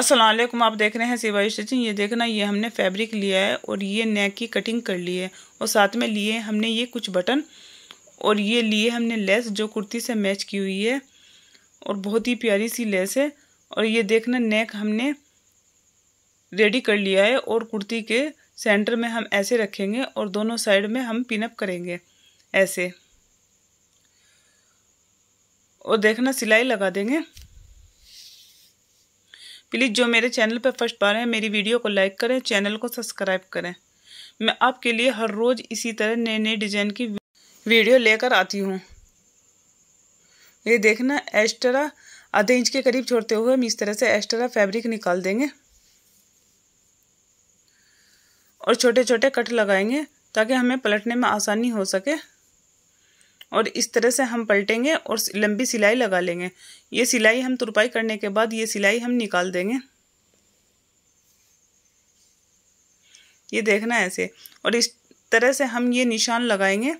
असलम आप देख रहे हैं सिवाई स्टिचिंग ये देखना ये हमने फैब्रिक लिया है और ये नेक की कटिंग कर ली है और साथ में लिए हमने ये कुछ बटन और ये लिए हमने लेस जो कुर्ती से मैच की हुई है और बहुत ही प्यारी सी लेस है और ये देखना नेक हमने रेडी कर लिया है और कुर्ती के सेंटर में हम ऐसे रखेंगे और दोनों साइड में हम पिनअप करेंगे ऐसे और देखना सिलाई लगा देंगे प्लीज़ जो मेरे चैनल पर फर्स्ट बार हैं मेरी वीडियो को लाइक करें चैनल को सब्सक्राइब करें मैं आपके लिए हर रोज़ इसी तरह नए नए डिज़ाइन की वीडियो लेकर आती हूँ ये देखना एक्स्ट्रा आधे इंच के करीब छोड़ते हुए हम इस तरह से एक्स्ट्रा फैब्रिक निकाल देंगे और छोटे छोटे कट लगाएंगे ताकि हमें पलटने में आसानी हो सके और इस तरह से हम पलटेंगे और लंबी सिलाई लगा लेंगे ये सिलाई हम तुरपाई करने के बाद ये सिलाई हम निकाल देंगे ये देखना ऐसे और इस तरह से हम ये निशान लगाएंगे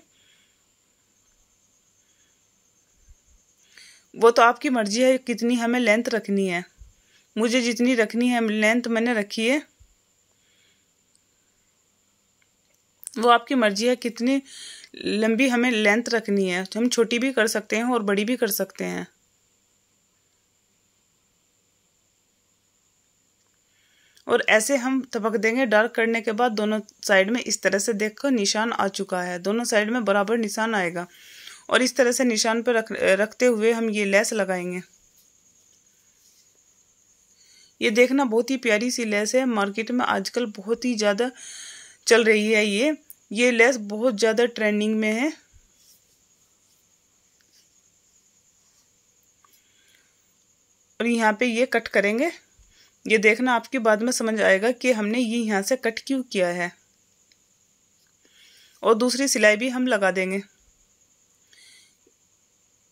वो तो आपकी मर्जी है कितनी हमें लेंथ रखनी है मुझे जितनी रखनी है लेंथ मैंने रखी है वो आपकी मर्जी है कितनी लंबी हमें लेंथ रखनी है तो हम छोटी भी कर सकते हैं और बड़ी भी कर सकते हैं और ऐसे हम तबक देंगे डार्क करने के बाद दोनों साइड में इस तरह से देखो निशान आ चुका है दोनों साइड में बराबर निशान आएगा और इस तरह से निशान पर रख रखते हुए हम ये लेस लगाएंगे ये देखना बहुत ही प्यारी सी लेस है मार्केट में आजकल बहुत ही ज़्यादा चल रही है ये ये लेस बहुत ज़्यादा ट्रेंडिंग में है और यहाँ पे ये कट करेंगे ये देखना आपके बाद में समझ आएगा कि हमने ये यहाँ से कट क्यों किया है और दूसरी सिलाई भी हम लगा देंगे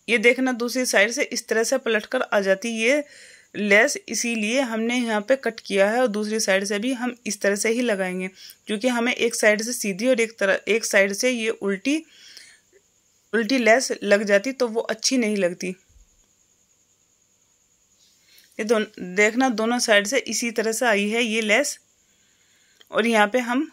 ये देखना दूसरी साइड से इस तरह से पलट कर आ जाती ये लेस इसीलिए हमने यहाँ पे कट किया है और दूसरी साइड से भी हम इस तरह से ही लगाएंगे क्योंकि हमें एक साइड से सीधी और एक तरह एक साइड से ये उल्टी उल्टी लेस लग जाती तो वो अच्छी नहीं लगती ये दोनों देखना दोनों साइड से इसी तरह से आई है ये लेस और यहाँ पे हम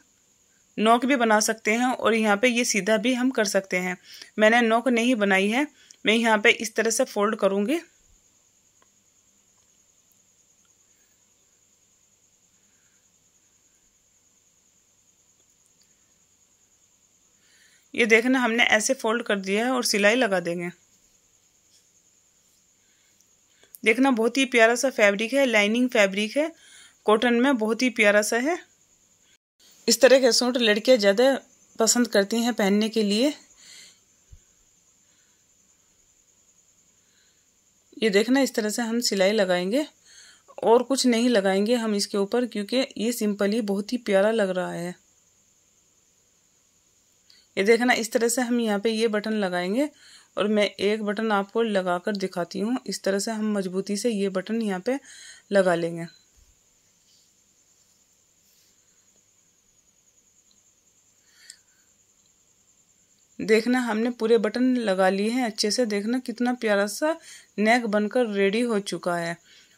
नोक भी बना सकते हैं और यहाँ पे ये सीधा भी हम कर सकते हैं मैंने नोक नहीं बनाई है मैं यहाँ पे इस तरह से फोल्ड करूँगी ये देखना हमने ऐसे फोल्ड कर दिया है और सिलाई लगा देंगे देखना बहुत ही प्यारा सा फैब्रिक है लाइनिंग फैब्रिक है कॉटन में बहुत ही प्यारा सा है इस तरह के सूट लड़कियां ज़्यादा पसंद करती हैं पहनने के लिए ये देखना इस तरह से हम सिलाई लगाएंगे और कुछ नहीं लगाएंगे हम इसके ऊपर क्योंकि ये सिंपल ही बहुत ही प्यारा लग रहा है ये देखना इस तरह से हम यहाँ पे ये बटन लगाएंगे और मैं एक बटन आपको लगा कर दिखाती हूँ इस तरह से हम मजबूती से ये बटन यहाँ पे लगा लेंगे देखना हमने पूरे बटन लगा लिए हैं अच्छे से देखना कितना प्यारा सा नेक बनकर रेडी हो चुका है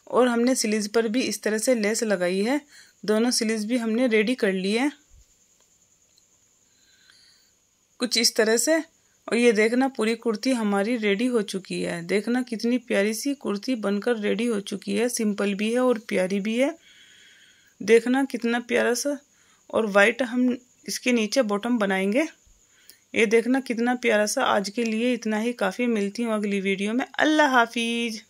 और हमने सिलीज पर भी इस तरह से लेस लगाई है दोनों सिलीज भी हमने रेडी कर ली है कुछ इस तरह से और ये देखना पूरी कुर्ती हमारी रेडी हो चुकी है देखना कितनी प्यारी सी कुर्ती बनकर रेडी हो चुकी है सिंपल भी है और प्यारी भी है देखना कितना प्यारा सा और वाइट हम इसके नीचे बॉटम बनाएंगे ये देखना कितना प्यारा सा आज के लिए इतना ही काफ़ी मिलती हूँ अगली वीडियो में अल्लाह हाफिज़